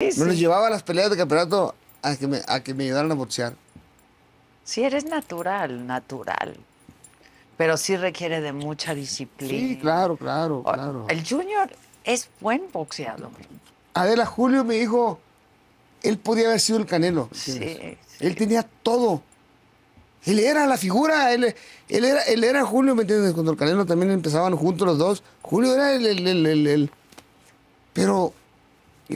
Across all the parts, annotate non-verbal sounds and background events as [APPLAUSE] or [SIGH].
Me llevaba a las peleas de campeonato a que me, ayudaran a boxear. Sí, eres natural, natural. Pero sí requiere de mucha disciplina. Sí, claro, claro, claro. El Junior es buen boxeador. Adela Julio me dijo, él podía haber sido el Canelo. Sí, sí. Él tenía todo. Él era la figura, él, él, era, él era Julio, ¿me entiendes? Cuando el Canelo también empezaban juntos los dos. Julio era el pero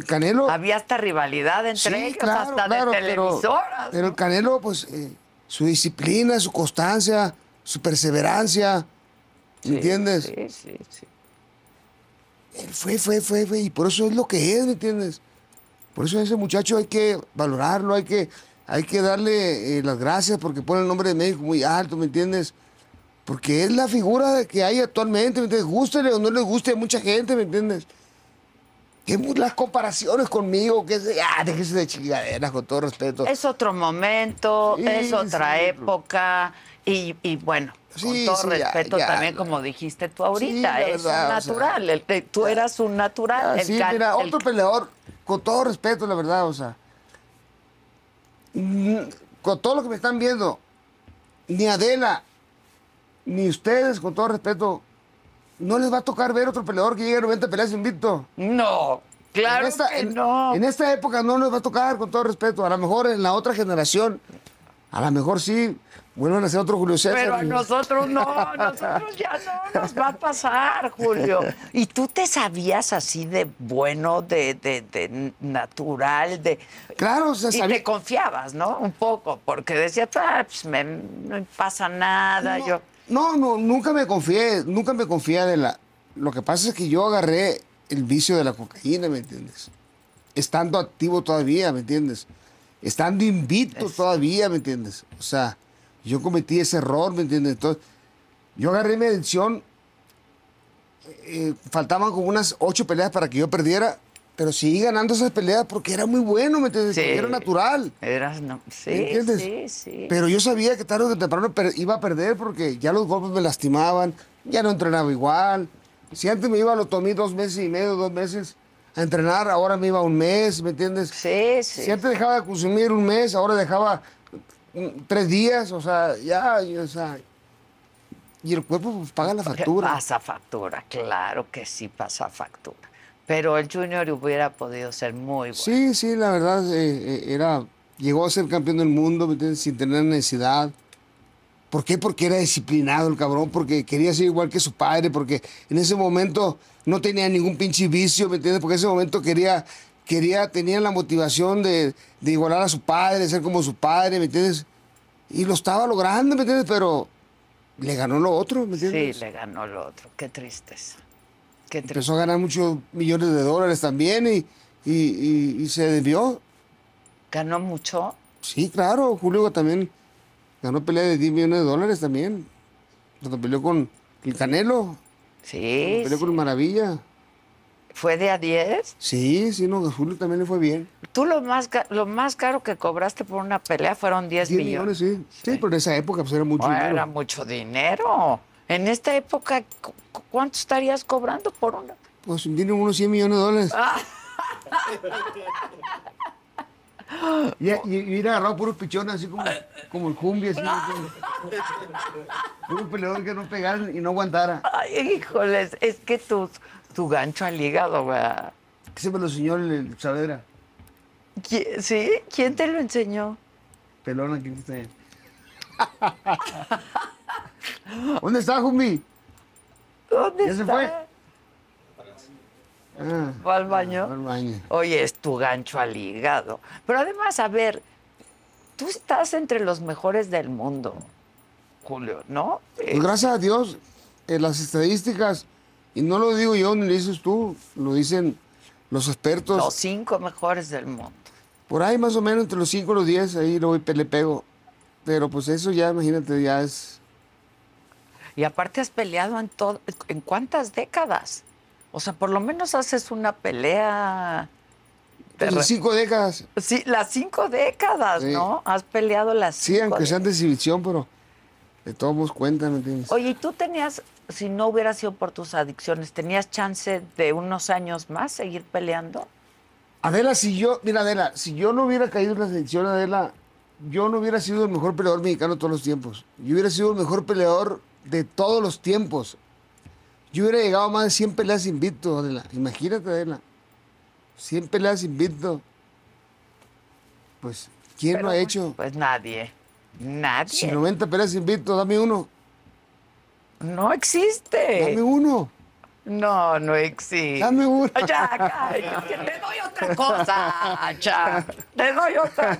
Canelo. Había hasta rivalidad entre ellos, hasta de televisoras. Pero, el Canelo, pues, eh, su disciplina, su constancia, su perseverancia. ¿Me entiendes? Sí, sí, sí. Él fue, fue, fue, Y por eso es lo que es, ¿me entiendes? Por eso ese muchacho hay que valorarlo, hay que, hay que darle eh, las gracias porque pone el nombre de México muy alto, ¿me entiendes? Porque es la figura que hay actualmente, ¿me entiendes? Gústele o no le guste a mucha gente, ¿me entiendes? que las comparaciones conmigo, que es ah, déjese de chingaderas, con todo respeto. Es otro momento, es otra época, y, bueno, con todo respeto también, como dijiste tú ahorita, es natural, eh, tú eras un natural. sí, mira, otro peleador, con todo respeto, la verdad, o sea, mm, con todo lo que me están viendo, ni Adela, ni ustedes, con todo respeto, no les va a tocar ver otro peleador que llegue a 90 peleas invicto. No, claro en esta, En esta época no les va a tocar, con todo respeto. A lo mejor en la otra generación, a lo mejor sí, vuelvan a ser otro Julio César. Pero a nosotros no, a [LAUGHS] nosotros ya no nos va a pasar, Julio. ¿Y tú te sabías así de bueno, de, de, natural, de... Claro, o sea, Y confiabas, ¿no? Un poco, porque decías, ah, pues me, no pasa nada, yo... No, no, nunca me confié, nunca me confié de la... Lo que pasa es que yo agarré el vicio de la cocaína, ¿me entiendes? Estando activo todavía, ¿me entiendes? Estando invicto todavía, ¿me entiendes? O sea, yo cometí ese error, ¿me entiendes? Entonces, yo agarré mi adicción, eh, eh, faltaban como unas ocho peleas para que yo perdiera pero sí ganando esas peleas porque era muy bueno, ¿me entiendes? Era natural. Era, sí, ¿me entiendes? sí, sí. Pero yo sabía que tarde o temprano iba a perder porque ya los golpes me lastimaban, ya no entrenaba igual. Si antes me iba a tomé dos meses y medio, dos meses a entrenar, ahora me iba un mes, ¿me entiendes? Sí, sí. Si antes dejaba de consumir un mes, ahora dejaba tres días, o sea, ya, o sea, y el cuerpo pues, paga la factura. Pasa factura, claro que sí pasa factura. Pero el Junior hubiera podido ser muy bueno. Sí, sí, la verdad, eh, eh, era, llegó a ser campeón del mundo ¿me sin tener necesidad. ¿Por qué? Porque era disciplinado el cabrón, porque quería ser igual que su padre, porque en ese momento no tenía ningún pinche vicio, ¿me entiendes? Porque en ese momento quería, quería tenía la motivación de, de igualar a su padre, de ser como su padre, ¿me entiendes? Y lo estaba logrando, ¿me entiendes? Pero le ganó lo otro, ¿me entiendes? Sí, le ganó lo otro. Qué tristeza empezó a ganar muchos millones de dólares también y, se debió ¿Ganó mucho? Sí, claro. Julio también ganó pelea de 10 millones de dólares también. peleó con el Canelo. Sí. peleó con Maravilla. ¿Fue de a 10? Sí, sí, no, Julio también le fue bien. Tú lo más, lo más caro que cobraste por una pelea fueron 10, millones. sí. sí. pero en esa época pues, era mucho dinero. Era mucho dinero. En esta época, ¿Cuánto estarías cobrando por una? Pues tiene unos 100 millones de dólares. Ah. Y, y, agarrado puros pichones, así como, como el jumbi. así. Ah. un peleador que no pegara y no aguantara. Ay, híjoles, es que tu, tu gancho al hígado, güey. ¿Qué se me lo enseñó el, el Saavedra. ¿Sí? ¿Quién te lo enseñó? Pelona, ¿quién está? [LAUGHS] ¿Dónde está, Jumbi? ¿Dónde se ah. fue? al baño? Oye, es tu gancho al hígado. Pero además, a ver, tú estás entre los mejores del mundo, Julio, ¿no? Pues gracias a Dios, en eh, las estadísticas, y no lo digo yo ni lo dices tú, lo dicen los expertos. Los cinco mejores del mundo. Por ahí más o menos entre los cinco y los diez, ahí lo voy, le pego. Pero pues eso ya, imagínate, ya es y aparte has peleado en, todo, en cuántas décadas. O sea, por lo menos haces una pelea. Las cinco décadas. Sí, las cinco décadas, ¿no? Has peleado las cinco. Sí, aunque sean de exhibición, pero de todos modos cuentan, entiendes? Oye, ¿y tú tenías, si no hubiera sido por tus adicciones, tenías chance de unos años más seguir peleando? Adela, si yo, mira, Adela, si yo no hubiera caído en las adicciones, Adela, yo no hubiera sido el mejor peleador mexicano de todos los tiempos. Yo hubiera sido el mejor peleador de todos los tiempos. Yo hubiera llegado más de 100 peleas invicto, Adela. Imagínate, Adela. 100 peleas invicto. Pues, ¿quién lo ha hecho? Pues nadie. Nadie. Si 90 peleas invicto, dame uno. No existe. Dame uno. No, no existe. Dame uno. Ya, cállate, te doy otra cosa, ya. [LAUGHS] Te doy otra